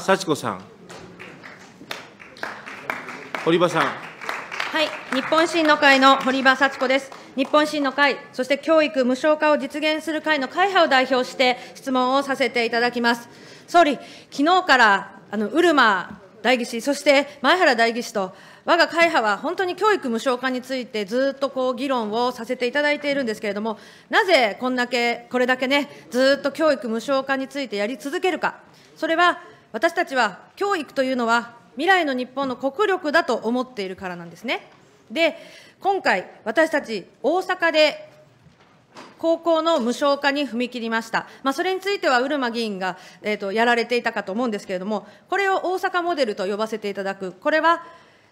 幸子さん、堀場さん。はい、日本維の会の堀場幸子です。日本維新の会、そして教育無償化を実現する会の会派を代表して質問をさせていただきます。総理、昨日からあのウルマ代議士、そして前原代議士と、我が会派は本当に教育無償化についてずっとこう議論をさせていただいているんですけれども、なぜこんだけ、これだけね、ずっと教育無償化についてやり続けるか、それは私たちは教育というのは未来の日本の国力だと思っているからなんですね。で、今回、私たち大阪で高校の無償化に踏み切りました。まあ、それについては、うるま議員が、えーと、やられていたかと思うんですけれども、これを大阪モデルと呼ばせていただく、これは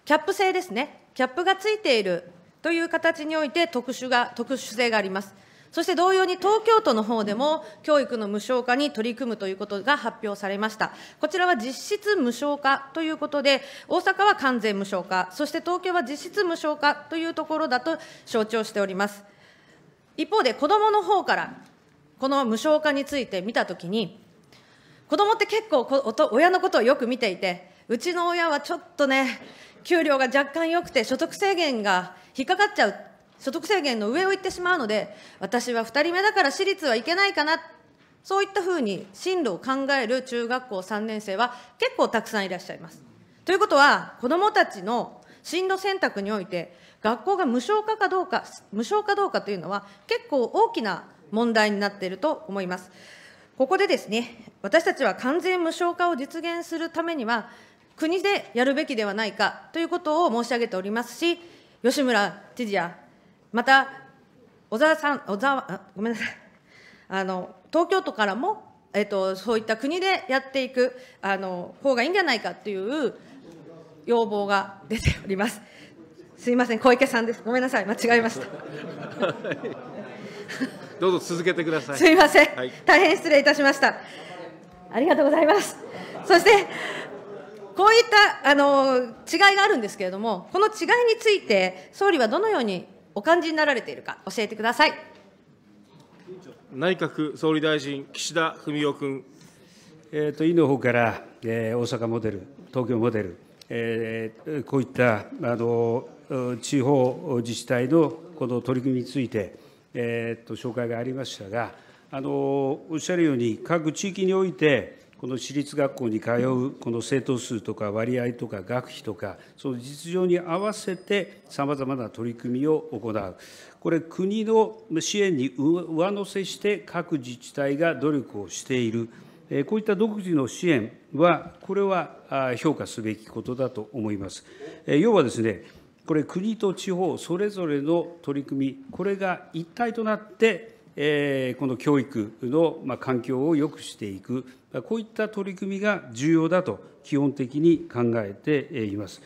キャップ制ですね。キャップがついているという形において特殊が、特殊性があります。そして同様に東京都の方でも、教育の無償化に取り組むということが発表されました。こちらは実質無償化ということで、大阪は完全無償化、そして東京は実質無償化というところだと承知をしております。一方で、子どもの方から、この無償化について見たときに、子どもって結構親のことをよく見ていて、うちの親はちょっとね、給料が若干良くて所得制限が引っかかっちゃう所得制限の上を行ってしまうので、私は2人目だから私立はいけないかな、そういったふうに進路を考える中学校3年生は結構たくさんいらっしゃいます。ということは、子どもたちの進路選択において、学校が無償化かどうか、無償かどうかというのは、結構大きな問題になっていると思います。ここでですね、私たちは完全無償化を実現するためには、国でやるべきではないかということを申し上げておりますし、吉村知事やまた、小沢さん、小沢、ごめんなさい、あの東京都からも、えっと、そういった国でやっていくあの方がいいんじゃないかという要望が出ております。すいません、小池さんです。ごめんなさい、間違えました。どうぞ続けてください。すいません、大変失礼いたしました。ありがとうございます。そして、こういったあの違いがあるんですけれども、この違いについて、総理はどのようにお感じになられているか、教えてください。内閣総理大臣、岸田文雄君。えーと、と委の方から、えー、大阪モデル、東京モデル、えー、こういったあの地方自治体のこの取り組みについて、えーと紹介がありましたが、あのおっしゃるように、各地域において、この私立学校に通うこの生徒数とか割合とか学費とか、その実情に合わせてさまざまな取り組みを行う、これ、国の支援に上乗せして各自治体が努力をしている、こういった独自の支援は、これは評価すべきことだと思います。要はですね、これ、国と地方それぞれの取り組み、これが一体となって、この教育の環境を良くしていく、こういった取り組みが重要だと基本的に考えています。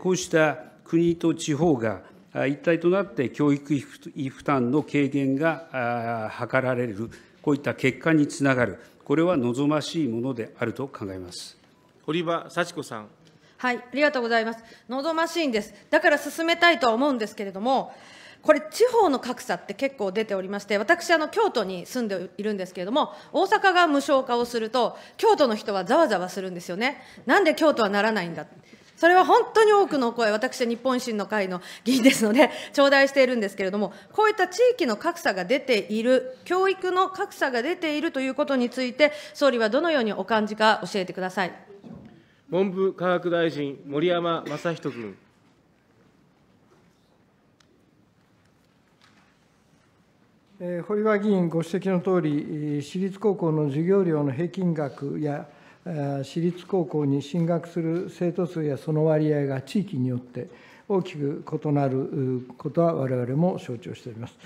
こうした国と地方が一体となって教育費負担の軽減が図られる、こういった結果につながる、これは望ましいものであると考えます堀場幸子さん。はい、ありがとうございます。望ましいんです。だから進めたいとは思うんですけれども、これ地方の格差って結構出ておりまして私あの京都に住んでいるんですけれども大阪が無償化をすると京都の人はざわざわするんですよねなんで京都はならないんだそれは本当に多くの声、私は日本維新の会の議員ですので、頂戴しているんですけれども、こういった地域の格差が出ている、教育の格差が出ているということについて、総理はどのようにお感じか教えてください。文部科学大臣、森山正仁君。堀場議員ご指摘のとおり、私立高校の授業料の平均額や、私立高校に進学する生徒数やその割合が地域によって大きく異なることは、われわれも承知をしております。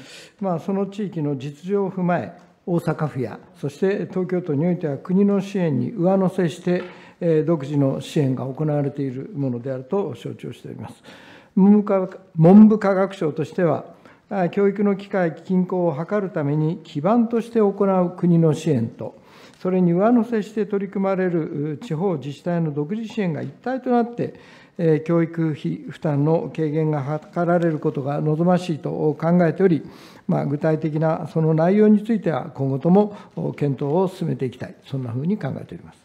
まあ、その地域の実情を踏まえ、大阪府や、そして東京都においては国の支援に上乗せして、独自の支援が行われているものであると承知をしております。文部科学省としては、教育の機会、均衡を図るために基盤として行う国の支援と、それに上乗せして取り組まれる地方自治体の独自支援が一体となって、教育費負担の軽減が図られることが望ましいと考えており、まあ、具体的なその内容については、今後とも検討を進めていきたい、そんなふうに考えております。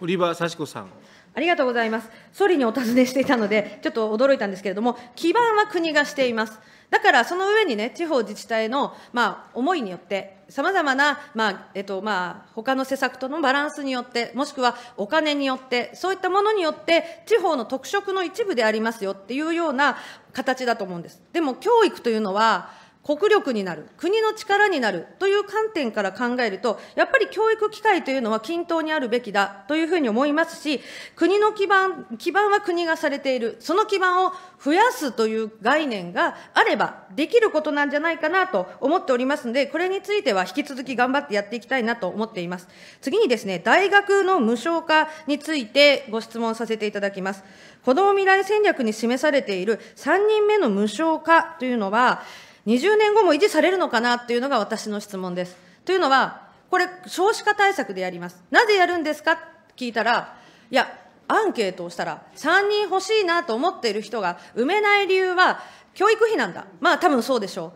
堀場幸子さんありがとうございます。総理にお尋ねしていたので、ちょっと驚いたんですけれども、基盤は国がしています。だからその上にね、地方自治体の、まあ、思いによって、さまざまな、まあえっとまあ、他の施策とのバランスによって、もしくはお金によって、そういったものによって、地方の特色の一部でありますよっていうような形だと思うんです。でも教育というのは、国力になる、国の力になるという観点から考えると、やっぱり教育機会というのは均等にあるべきだというふうに思いますし、国の基盤、基盤は国がされている、その基盤を増やすという概念があれば、できることなんじゃないかなと思っておりますので、これについては引き続き頑張ってやっていきたいなと思っています。次にですね、大学の無償化についてご質問させていただきます。こども未来戦略に示されている3人目の無償化というのは、20年後も維持されるのかなっていうのが私の質問です。というのは、これ、少子化対策でやります。なぜやるんですかって聞いたら、いや、アンケートをしたら、3人欲しいなと思っている人が埋めない理由は、教育費なんだ。まあ、多分そうでしょ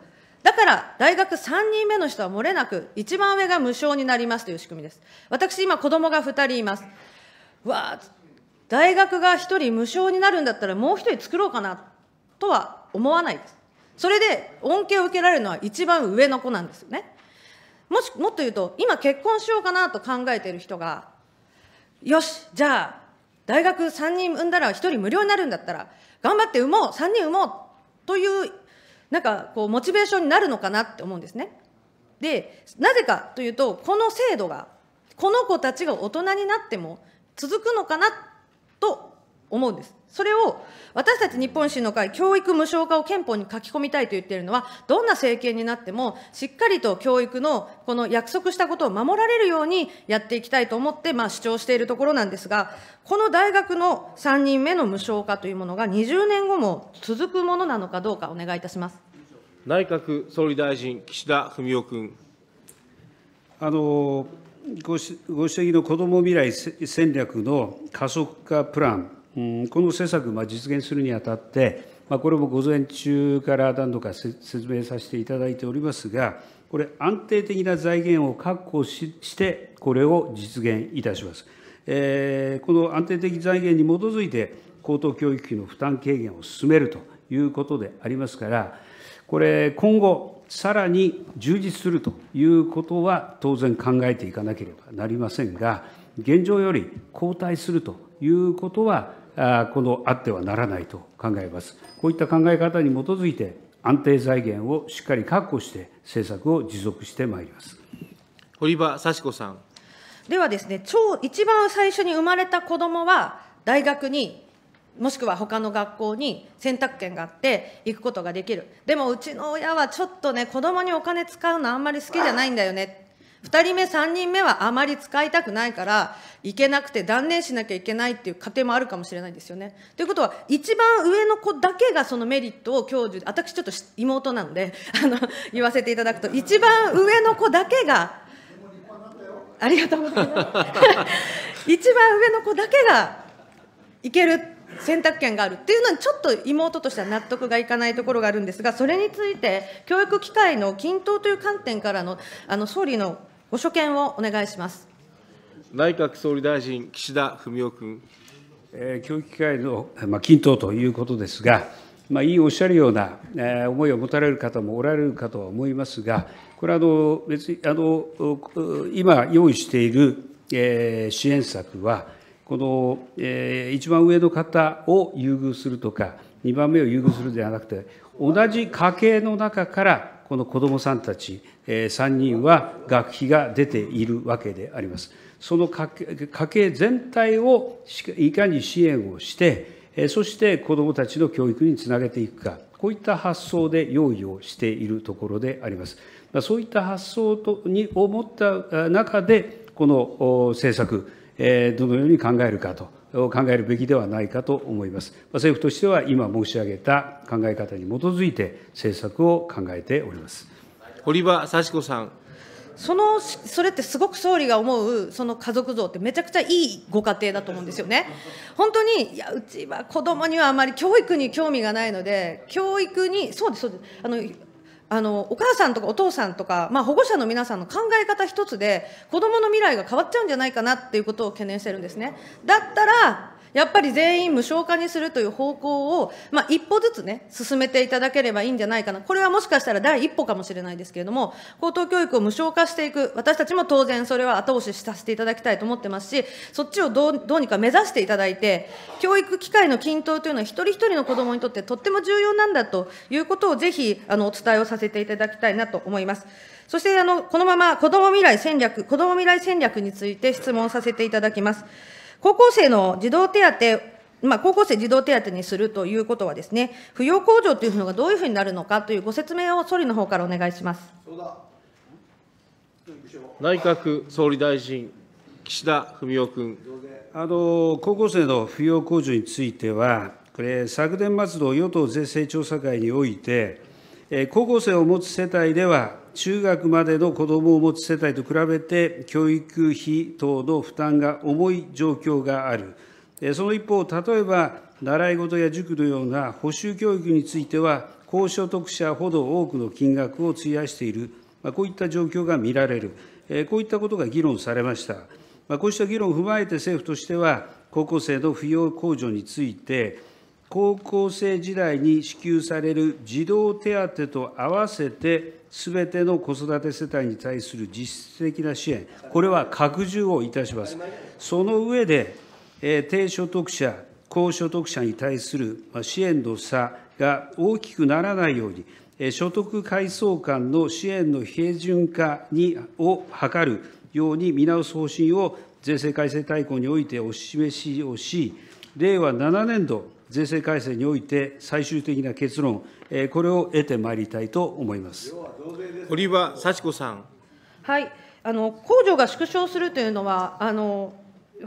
う。だから、大学3人目の人は漏れなく、一番上が無償になりますという仕組みです。私、今、子供が2人います。わあ、大学が1人無償になるんだったら、もう1人作ろうかなとは思わないです。それで恩恵を受けられるのは一番上の子なんですよね。もし、もっと言うと、今結婚しようかなと考えている人が、よし、じゃあ、大学3人産んだら1人無料になるんだったら、頑張って産もう、3人産もうという、なんかこう、モチベーションになるのかなって思うんですね。で、なぜかというと、この制度が、この子たちが大人になっても続くのかなと思うんです。それを私たち日本維新の会、教育無償化を憲法に書き込みたいと言っているのは、どんな政権になっても、しっかりと教育のこの約束したことを守られるようにやっていきたいと思って、まあ、主張しているところなんですが、この大学の3人目の無償化というものが20年後も続くものなのかどうか、お願いいたします。内閣総理大臣、岸田文雄君。あのごご指摘の子ども未来戦略の加速化プランこの施策、実現するにあたって、これも午前中から何度か説明させていただいておりますが、これ、安定的な財源を確保して、これを実現いたします。えー、この安定的財源に基づいて、高等教育費の負担軽減を進めるということでありますから、これ、今後、さらに充実するということは当然考えていかなければなりませんが、現状より後退するということは、このあってはならないと考えます。こういった考え方に基づいて、安定財源をしっかり確保して、政策を持続してまいります。堀場幸子さん。ではですね、超一番最初に生まれた子どもは、大学にもしくは他の学校に選択権があって行くことができる。でもうちの親はちょっとね、子供にお金使うのあんまり好きじゃないんだよね。2人目、3人目はあまり使いたくないから、いけなくて断念しなきゃいけないっていう過程もあるかもしれないですよね。ということは、一番上の子だけがそのメリットを享受、私ちょっと妹なので、あの、言わせていただくと、一番上の子だけが、ありがとうございます。一番上の子だけがいける選択権があるっていうのにちょっと妹としては納得がいかないところがあるんですが、それについて教育機会の均等という観点からのあの総理のご所見をお願いします。内閣総理大臣、岸田文雄君。えー、教育機会の、まあ、均等ということですが、まあ、委員おっしゃるような、えー、思いを持たれる方もおられるかとは思いますが、これはあの別にあの今用意している、えー、支援策は、この、えー、一番上の方を優遇するとか、2番目を優遇するではなくて、同じ家計の中から、この子どもさんたち、3人は学費が出ているわけであります。その家計全体をいかに支援をして、そして子どもたちの教育につなげていくか、こういった発想で用意をしているところであります。そういった発想とにを持った中で、この政策、どのように考えるかと考えるべきではないかと思います。政府としては今申し上げた考え方に基づいて政策を考えております。堀場幸子さん。そのそれってすごく総理が思うその家族像ってめちゃくちゃいいご家庭だと思うんですよね。本当にいやうちは子供にはあまり教育に興味がないので教育にそうですそうですあのあのお母さんとかお父さんとか、まあ、保護者の皆さんの考え方一つで子どもの未来が変わっちゃうんじゃないかなっていうことを懸念してるんですね。だったらやっぱり全員無償化にするという方向を、まあ、一歩ずつね、進めていただければいいんじゃないかな、これはもしかしたら第一歩かもしれないですけれども、高等教育を無償化していく、私たちも当然それは後押しさせていただきたいと思ってますし、そっちをどうどうにか目指していただいて、教育機会の均等というのは、一人一人の子どもにとってとっても重要なんだということを、ぜひあのお伝えをさせていただきたいなと思います。そしてあの、このまま子ども未来戦略、子ども未来戦略について質問させていただきます。高校生の児童手当、まあ、高校生児童手当にするということはですね、扶養控除というのがどういうふうになるのかというご説明を総理の方からお願いします。内閣総理大臣、岸田文雄君。あの高校生の扶養控除については、これ、昨年末の与党税制調査会において、高校生を持つ世帯では、中学までの子どもを持つ世帯と比べて、教育費等の負担が重い状況がある。その一方、例えば、習い事や塾のような補習教育については、高所得者ほど多くの金額を費やしている、こういった状況が見られる、こういったことが議論されました。こうした議論を踏まえて政府としては、高校生の扶養控除について、高校生時代に支給される児童手当と合わせてすべての子育て世帯に対する実質的な支援、これは拡充をいたします。その上で、低所得者、高所得者に対する支援の差が大きくならないように、所得階層間の支援の平準化にを図るように見直す方針を税制改正大綱においてお示しをし、令和7年度税制改正において最終的な結論、これを得てまいりたいと思います堀場幸子さん。はいあの控除が縮小するというのは、あの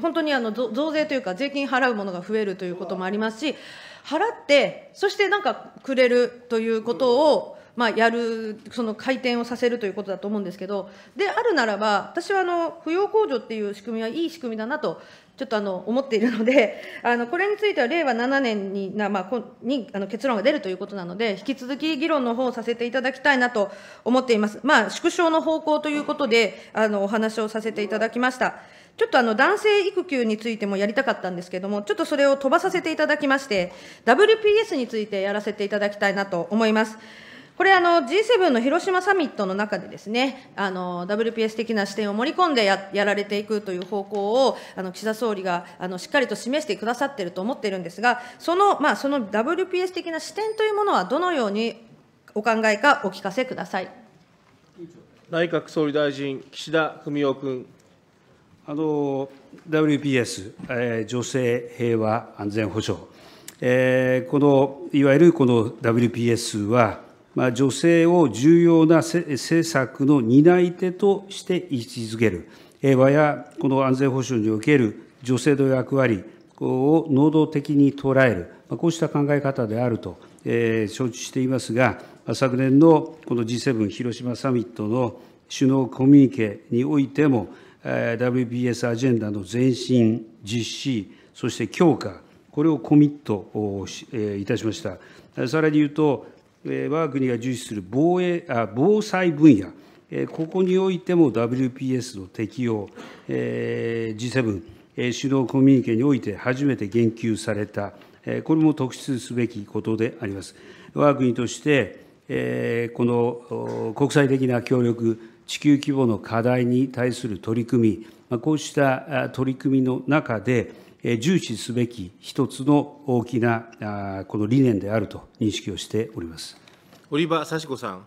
本当にあの増税というか、税金払うものが増えるということもありますし、払って、そしてなんかくれるということを、まあ、やる、その回転をさせるということだと思うんですけど、であるならば、私はあの扶養控除っていう仕組みはいい仕組みだなと、ちょっとあの思っているので、あのこれについては令和7年に,、まあ、こにあの結論が出るということなので、引き続き議論の方をさせていただきたいなと思っています。まあ、縮小の方向ということで、あのお話をさせていただきました。ちょっとあの男性育休についてもやりたかったんですけれども、ちょっとそれを飛ばさせていただきまして、WPS についてやらせていただきたいなと思います。これあの G7 の広島サミットの中でですね、あの WPS 的な視点を盛り込んでややられていくという方向をあの岸田総理があのしっかりと示してくださっていると思っているんですが、そのまあその WPS 的な視点というものはどのようにお考えかお聞かせください。内閣総理大臣岸田文雄君。あの WPS、えー、女性平和安全保障、えー、このいわゆるこの WPS は、女性を重要な政策の担い手として位置づける、平和やこの安全保障における女性の役割を能動的に捉える、こうした考え方であると承知していますが、昨年のこの G7 広島サミットの首脳コミュニケにおいても、WBS アジェンダの前進、実施、そして強化、これをコミットいたしました。さらに言うと、わが国が重視する防衛防災分野、ここにおいても WPS の適用、G7 首脳コミュニケにおいて初めて言及された、これも特筆すべきことであります。我が国として、この国際的な協力、地球規模の課題に対する取り組み、こうした取り組みの中で、重視すべき一つの大きなこの理念であると認識をしております堀場幸子さん。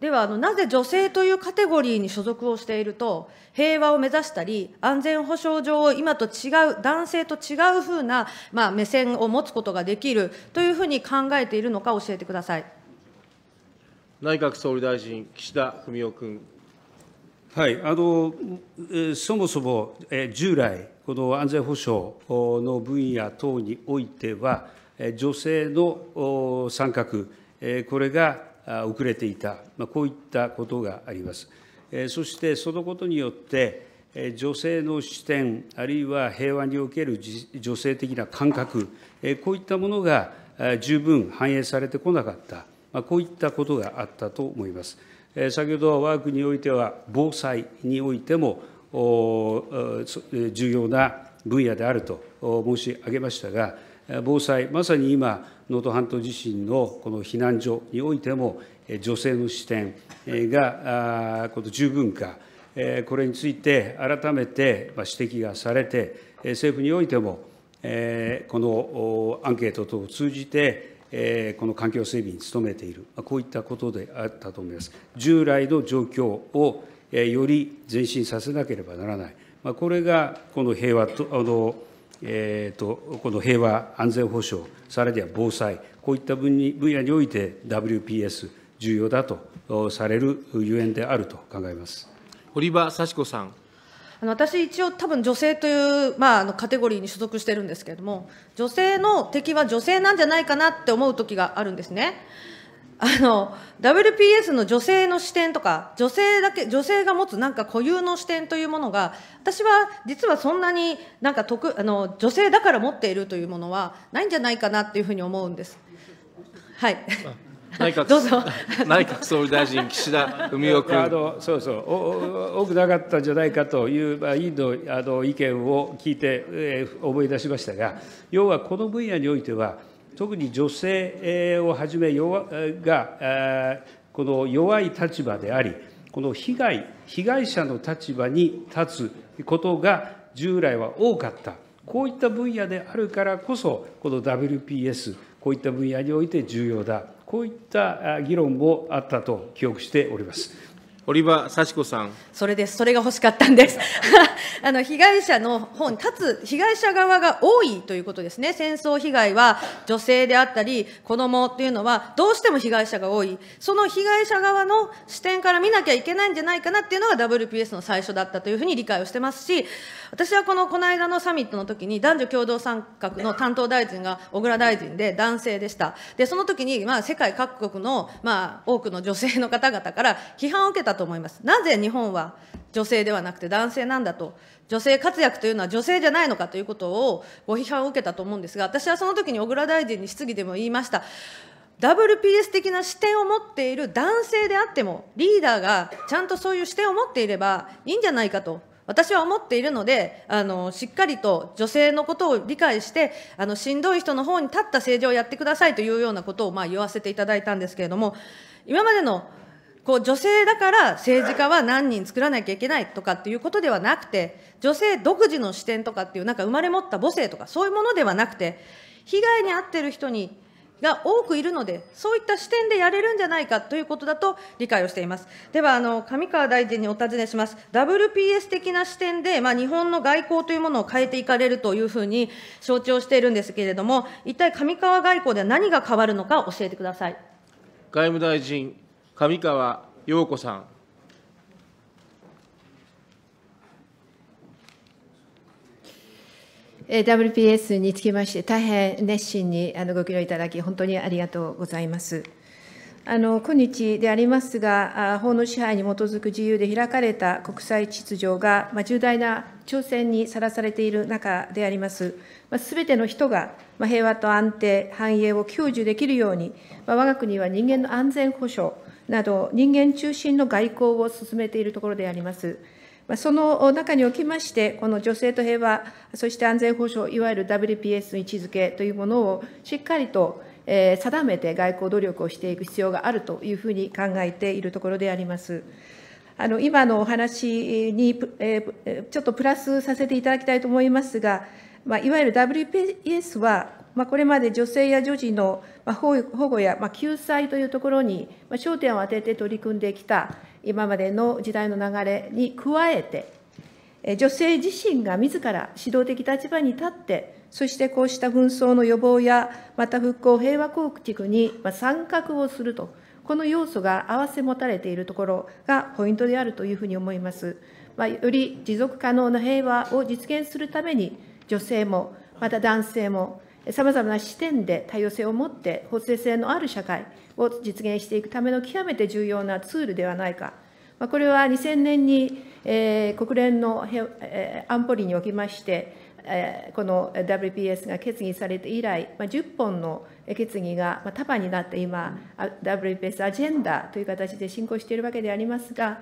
ではあの、なぜ女性というカテゴリーに所属をしていると、平和を目指したり、安全保障上、今と違う、男性と違うふうな、まあ、目線を持つことができるというふうに考えているのか、教えてください内閣総理大臣、岸田文雄君。はい、あのそもそも従来、この安全保障の分野等においては、女性の参画、これが遅れていた、こういったことがあります。そしてそのことによって、女性の視点、あるいは平和における女性的な感覚、こういったものが十分反映されてこなかった、こういったことがあったと思います。先ほど我が国においては、防災においても、重要な分野であると申し上げましたが、防災、まさに今、能登半島地震のこの避難所においても、女性の視点が十分か、これについて改めて指摘がされて、政府においても、このアンケート等を通じて、この環境整備に努めている、こういったことであったと思います。従来の状況をより前進させなければならない、これがこの平和と、あのえーと、この平和安全保障、さらには防災、こういった分に分野において WPS、重要だとされるゆえんであると考えます堀場幸子さん。あの私、一応、多分女性という、まあ、あのカテゴリーに所属してるんですけれども、女性の敵は女性なんじゃないかなって思う時があるんですね。あの WPS の女性の視点とか女性だけ女性が持つなんか固有の視点というものが私は実はそんなになんか得あの女性だから持っているというものはないんじゃないかなっていうふうに思うんです。はい内閣 内閣総理大臣、岸田文雄君あのそうそうお、多くなかったんじゃないかという、まあ、委員のあの意見を聞いて、えー、思い出しましたが、要はこの分野においては、特に女性をはじめが、この弱い立場であり、この被害、被害者の立場に立つことが従来は多かった。こういった分野であるからこそ、この WPS、こういった分野において重要だ。こういった議論もあったと記憶しております。堀場幸子さんそれです、それが欲しかったんです、あの被害者のに立つ被害者側が多いということですね、戦争被害は女性であったり、子どもっていうのは、どうしても被害者が多い、その被害者側の視点から見なきゃいけないんじゃないかなっていうのが WPS の最初だったというふうに理解をしてますし、私はこのこの間のサミットの時に、男女共同参画の担当大臣が小倉大臣で男性でした。でその時にまあ世界各国のまあ多くの女性の方々から批判を受けたと思います。なぜ日本は女性ではなくて男性なんだと、女性活躍というのは女性じゃないのかということをご批判を受けたと思うんですが、私はその時に小倉大臣に質疑でも言いました。WPS 的な視点を持っている男性であっても、リーダーがちゃんとそういう視点を持っていればいいんじゃないかと私は思っているので、あのしっかりと女性のことを理解して、あのしんどい人の方に立った政治をやってくださいというようなことを、まあ、言わせていただいたんですけれども、今までのこう女性だから政治家は何人作らなきゃいけないとかっていうことではなくて、女性独自の視点とかっていう、なんか生まれ持った母性とか、そういうものではなくて、被害に遭ってる人にが多くいるので、そういった視点でやれるんじゃないかということだと理解をしています。では、あの上川大臣にお尋ねします。WPS 的な視点で、まあ、日本の外交というものを変えていかれるというふうに承知をしているんですけれども、一体上川外交では何が変わるのか教えてください。外務大臣上川陽子さん。WPS につきまして、大変熱心にあのご議論いただき、本当にありがとうございます。あの今日でありますが、法の支配に基づく自由で開かれた国際秩序が、まあ、重大な挑戦にさらされている中であります。す、べ、ての人が、まあ、平和と安定、繁栄を享受できるように、まあ、我が国は人間の安全保障、など、人間中心の外交を進めているところであります。その中におきまして、この女性と平和、そして安全保障、いわゆる WPS の位置づけというものをしっかりと定めて外交努力をしていく必要があるというふうに考えているところであります。あの今のお話に、えちょっとプラスさせていただきたいと思いますが、まあ、いわゆる WPS はまあ、これまで女性や女児の保護や救済というところに焦点を当てて取り組んできた今までの時代の流れに加えて、女性自身が自ら指導的立場に立って、そしてこうした紛争の予防や、また復興、平和構築に参画をすると、この要素が併せ持たれているところがポイントであるというふうに思います。まあ、より持続可能な平和を実現するために、女性も、また男性も、さまざまな視点で多様性を持って法制性のある社会を実現していくための極めて重要なツールではないか、これは2000年に、国連の、安保理におきまして、この WPS が決議されて以来、10本の決議が、束になって今、WPS アジェンダという形で進行しているわけでありますが、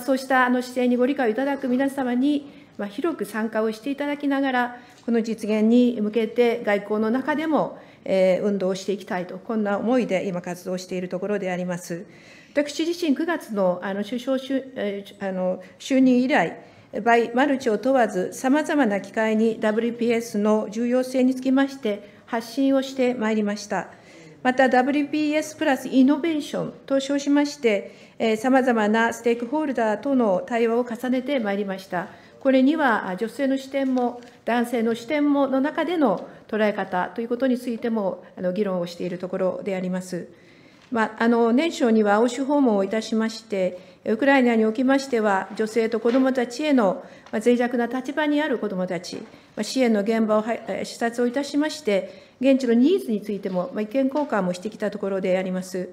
そうしたあの姿勢にご理解をいただく皆様に、広く参加をしていただきながら、この実現に向けて外交の中でも、えー、運動をしていきたいと、こんな思いで今、活動しているところであります。私自身、9月のあの首相就、えー、あの就任以来、バイ・マルチを問わず、さまざまな機会に WPS の重要性につきまして、発信をしてまいりました。また WPS プラスイノベーションと称しまして、さまざまなステークホルダーとの対話を重ねてまいりました。これには女性の視点も男性の視点もの中での捉え方ということについてもあの議論をしているところであります。まあ、あの年初には欧州訪問をいたしまして、ウクライナにおきましては、女性と子どもたちへの脆弱な立場にある子どもたち、支援の現場を視察をいたしまして、現地のニーズについても意見交換もしてきたところであります。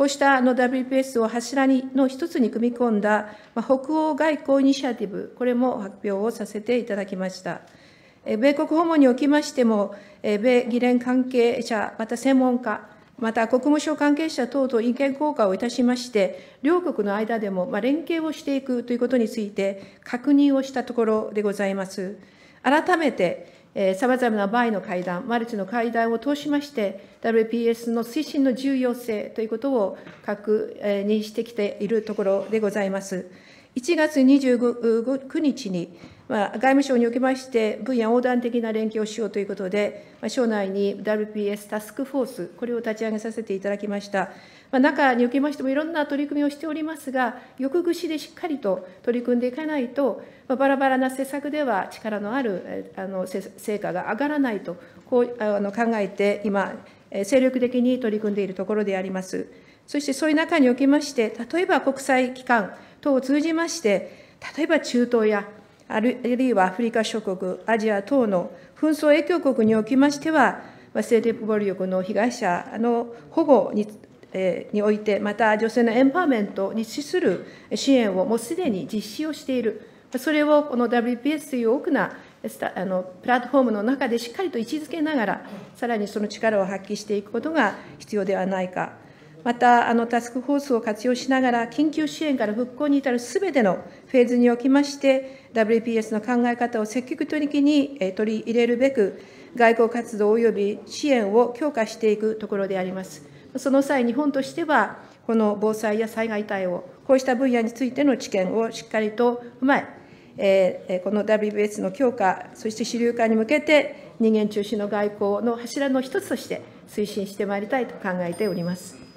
こうしたあの WPS を柱にの一つに組み込んだ、まあ、北欧外交イニシアティブ、これも発表をさせていただきました。米国訪問におきましても、米議連関係者、また専門家、また国務省関係者等と意見交換をいたしまして、両国の間でも連携をしていくということについて、確認をしたところでございます。改めて、さまざまな場合の会談、マルチの会談を通しまして、ＷＰＳ の推進の重要性ということを確認してきているところでございます。1月29日にまあ、外務省におきまして、分野横断的な連携をしようということで、まあ、省内に WPS タスクフォース、これを立ち上げさせていただきました。まあ、中におきましてもいろんな取り組みをしておりますが、横串でしっかりと取り組んでいかないと、まあ、バラバラな施策では力のあるあの成果が上がらないと、こうあの考えて今、精力的に取り組んでいるところであります。そしてそういう中におきまして、例えば国際機関等を通じまして、例えば中東やあるいはアフリカ諸国、アジア等の紛争影響国におきましては、性的暴力の被害者の保護に,、えー、において、また女性のエンパワーメントに資する支援をもうすでに実施をしている、それをこの WPS という多くなあのプラットフォームの中でしっかりと位置づけながら、さらにその力を発揮していくことが必要ではないかまた、あのタスクフォースを活用しながら、緊急支援から復興に至るすべてのフェーズにおきまして、WPS の考え方を積極的に取り入れるべく、外交活動及び支援を強化していくところであります。その際、日本としては、この防災や災害対応、こうした分野についての知見をしっかりと踏まえ、えこの WBS の強化、そして主流化に向けて、人間中心の外交の柱の一つとして推進してまいりたいと考えております。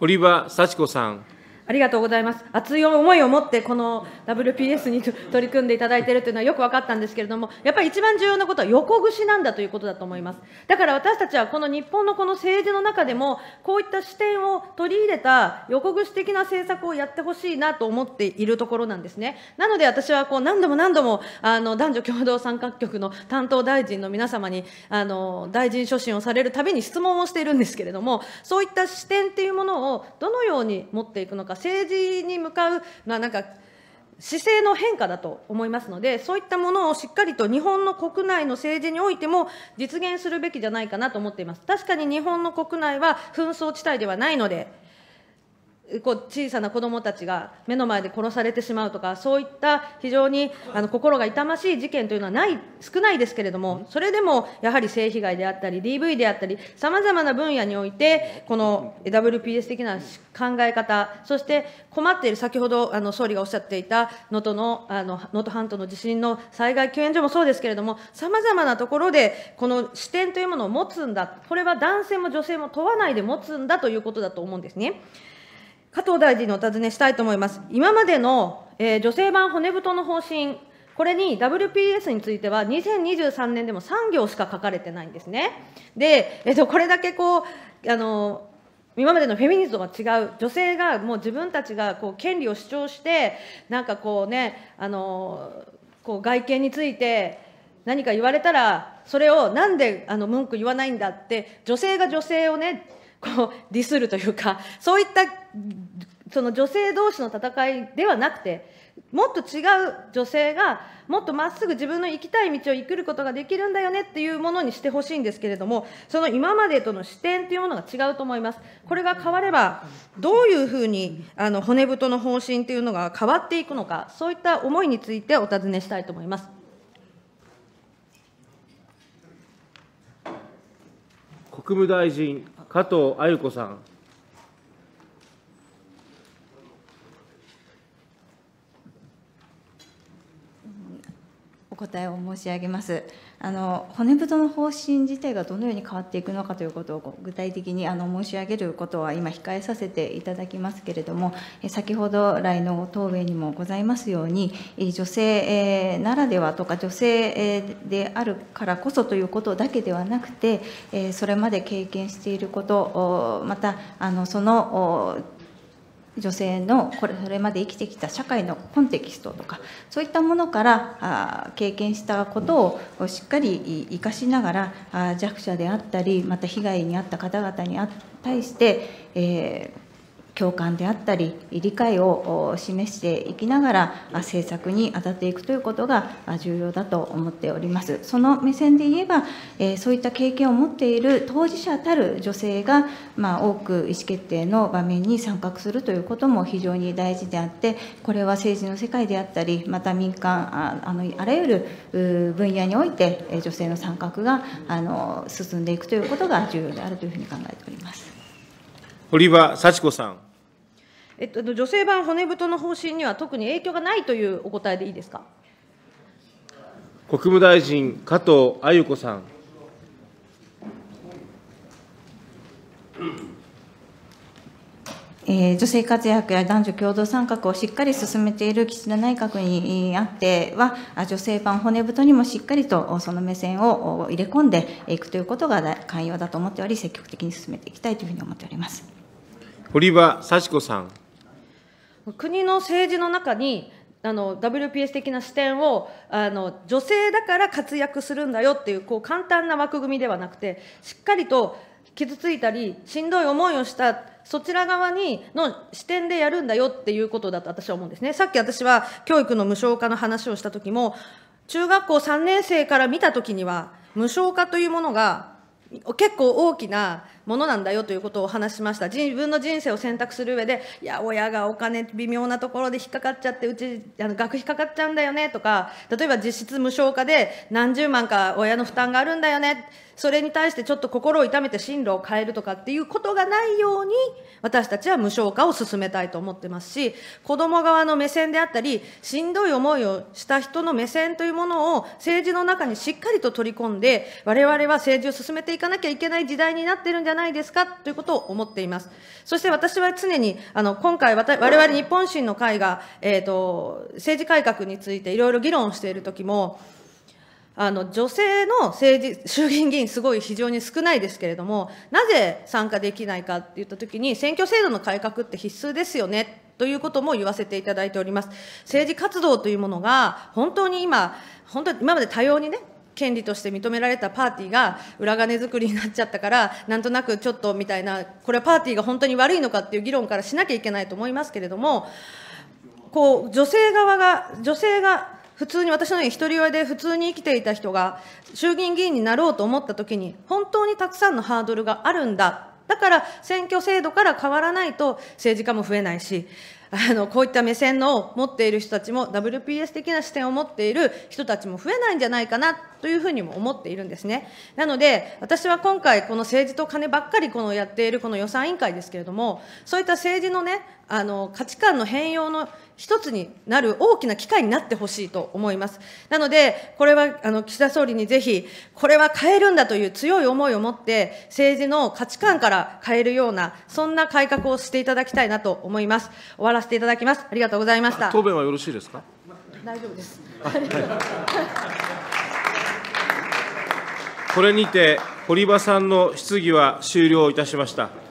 堀場幸子さんありがとうございます。熱い思いを持って、この WPS に取り組んでいただいているというのはよく分かったんですけれども、やっぱり一番重要なことは横串なんだということだと思います。だから私たちはこの日本のこの政治の中でも、こういった視点を取り入れた横串的な政策をやってほしいなと思っているところなんですね。なので私はこう何度も何度も、あの、男女共同参画局の担当大臣の皆様に、あの、大臣所信をされるたびに質問をしているんですけれども、そういった視点っていうものをどのように持っていくのか、か政治に向かう、まあ、なんか姿勢の変化だと思いますので、そういったものをしっかりと日本の国内の政治においても実現するべきじゃないかなと思っています。確かに日本の国内は紛争地帯ではないので、こう小さな子どもたちが目の前で殺されてしまうとか、そういった非常にあの心が痛ましい事件というのはない、少ないですけれども、それでもやはり性被害であったり、DV であったり、さまざまな分野において、この WPS 的な考え方、そして困っている、先ほどあの総理がおっしゃっていた能登の、あの能登半島の地震の災害救援所もそうですけれども、さまざまなところで、この視点というものを持つんだ、これは男性も女性も問わないで持つんだということだと思うんですね。加藤大臣にお尋ねしたいと思います。今までの、えー、女性版骨太の方針、これに WPS については、2023年でも3行しか書かれてないんですね。で、えっと、これだけこう、あの、今までのフェミニズムは違う、女性がもう自分たちがこう権利を主張して、なんかこうね、あのこう外見について何か言われたら、それをなんであの文句言わないんだって、女性が女性をね、こうディスるというかそういったその女性同士の戦いではなくてもっと違う女性がもっとまっすぐ自分の行きたい道を行くることができるんだよねっていうものにしてほしいんですけれどもその今までとの視点というものが違うと思いますこれが変わればどういうふうにあの骨太の方針というのが変わっていくのかそういった思いについてお尋ねしたいと思います国務大臣加藤鮎子さん。お答えを申し上げます。あの骨太の方針自体がどのように変わっていくのかということを具体的にあの申し上げることは今控えさせていただきますけれども先ほど来の答弁にもございますように女性ならではとか女性であるからこそということだけではなくてそれまで経験していることまたあのその女性のこれそれまで生きてきた社会のコンテキストとかそういったものから経験したことをしっかり生かしながら弱者であったりまた被害に遭った方々に対して、えー共感であったり理解を示していきながら政策に当たっていくということが重要だと思っておりますその目線で言えば、えそういった経験を持っている当事者たる女性が、ま多く意思決定の場面に参画するということも非常に大事であってこれは政治の世界であったりまた民間あのあらゆる分野において女性の参画があの進んでいくということが重要であるというふうに考えております。堀場幸子さん。えっと、女性版骨太の方針には特に影響がないというお答えでいいですか。国務大臣、加藤鮎子さん。えー、女性活躍や男女共同参画をしっかり進めている岸田内閣にあっては、女性版骨太にもしっかりとその目線を入れ込んでいくということが肝要だと思っており、積極的に進めていきたいというふうに思っております。堀場幸子さん。国の政治の中に、あの WPS 的な視点をあの女性だから活躍するんだよっていうこう簡単な枠組みではなくてしっかりと傷ついたりしんどい思いをしたそちら側にの視点でやるんだよっていうことだと私は思うんですね。さっき私は教育の無償化の話をした時も中学校3年生から見たときには無償化というものが結構大きなものなんだよということを話しました。自分の人生を選択する上で、いや、親がお金微妙なところで引っかかっちゃって、うち、あの、学費かかっちゃうんだよねとか、例えば実質無償化で何十万か親の負担があるんだよね。それに対してちょっと心を痛めて進路を変えるとかっていうことがないように、私たちは無償化を進めたいと思ってますし、子供側の目線であったり、しんどい思いをした人の目線というものを政治の中にしっかりと取り込んで、われわれは政治を進めていかなきゃいけない時代になってるんじゃないですかということを思っています。そして私は常に、あの、今回、我々日本維新の会が、えっ、ー、と、政治改革についていろいろ議論しているときも、あの、女性の政治、衆議院議員すごい非常に少ないですけれども、なぜ参加できないかって言ったときに、選挙制度の改革って必須ですよね、ということも言わせていただいております。政治活動というものが、本当に今、本当に今まで多様にね、権利として認められたパーティーが裏金作りになっちゃったから、なんとなくちょっとみたいな、これはパーティーが本当に悪いのかっていう議論からしなきゃいけないと思いますけれども、こう、女性側が、女性が、普通に私のように一人親で普通に生きていた人が衆議院議員になろうと思ったときに、本当にたくさんのハードルがあるんだ。だから選挙制度から変わらないと政治家も増えないし、あの、こういった目線の持っている人たちも、WPS 的な視点を持っている人たちも増えないんじゃないかなというふうにも思っているんですね。なので、私は今回、この政治と金ばっかりこのやっているこの予算委員会ですけれども、そういった政治のね、あの価値観の変容の一つになる大きな機会になってほしいと思います。なので、これはあの岸田総理にぜひ、これは変えるんだという強い思いを持って、政治の価値観から変えるような、そんな改革をしていただきたいなと思います。終わらせていただきます。ありがとうございました。答弁はよろしいですか大丈夫です。これにて、堀場さんの質疑は終了いたしました。